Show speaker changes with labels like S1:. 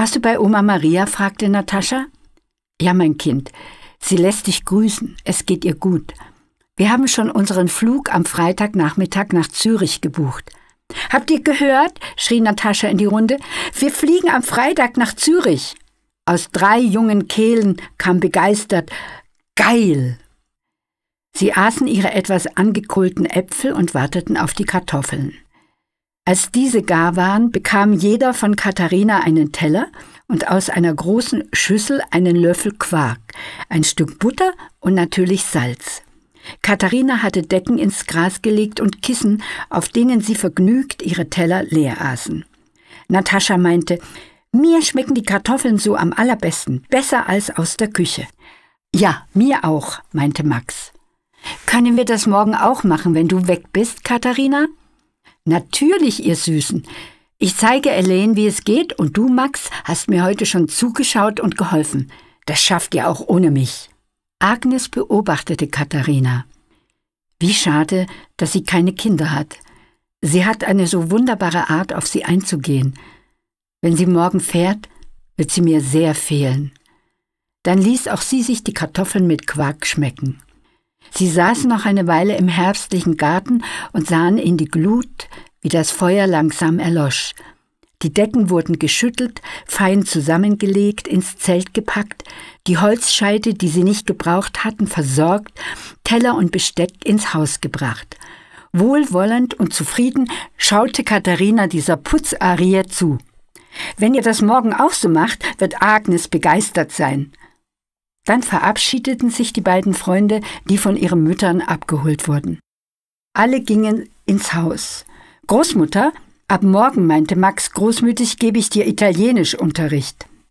S1: Warst du bei Oma Maria? fragte Natascha. Ja, mein Kind. Sie lässt dich grüßen. Es geht ihr gut. Wir haben schon unseren Flug am Freitagnachmittag nach Zürich gebucht. Habt ihr gehört? schrie Natascha in die Runde. Wir fliegen am Freitag nach Zürich. Aus drei jungen Kehlen kam begeistert Geil. Sie aßen ihre etwas angekohlten Äpfel und warteten auf die Kartoffeln. Als diese gar waren, bekam jeder von Katharina einen Teller und aus einer großen Schüssel einen Löffel Quark, ein Stück Butter und natürlich Salz. Katharina hatte Decken ins Gras gelegt und Kissen, auf denen sie vergnügt ihre Teller leer aßen. Natascha meinte, mir schmecken die Kartoffeln so am allerbesten, besser als aus der Küche. Ja, mir auch, meinte Max. Können wir das morgen auch machen, wenn du weg bist, Katharina? Natürlich, ihr Süßen. Ich zeige Elaine, wie es geht, und du, Max, hast mir heute schon zugeschaut und geholfen. Das schafft ihr auch ohne mich. Agnes beobachtete Katharina. Wie schade, dass sie keine Kinder hat. Sie hat eine so wunderbare Art, auf sie einzugehen. Wenn sie morgen fährt, wird sie mir sehr fehlen. Dann ließ auch sie sich die Kartoffeln mit Quark schmecken. Sie saßen noch eine Weile im herbstlichen Garten und sahen in die Glut, wie das Feuer langsam erlosch. Die Decken wurden geschüttelt, fein zusammengelegt, ins Zelt gepackt, die Holzscheite, die sie nicht gebraucht hatten, versorgt, Teller und Besteck ins Haus gebracht. Wohlwollend und zufrieden schaute Katharina dieser Putzarie zu. Wenn ihr das morgen auch so macht, wird Agnes begeistert sein. Dann verabschiedeten sich die beiden Freunde, die von ihren Müttern abgeholt wurden. Alle gingen ins Haus. Großmutter, ab morgen, meinte Max großmütig, gebe ich dir Italienischunterricht.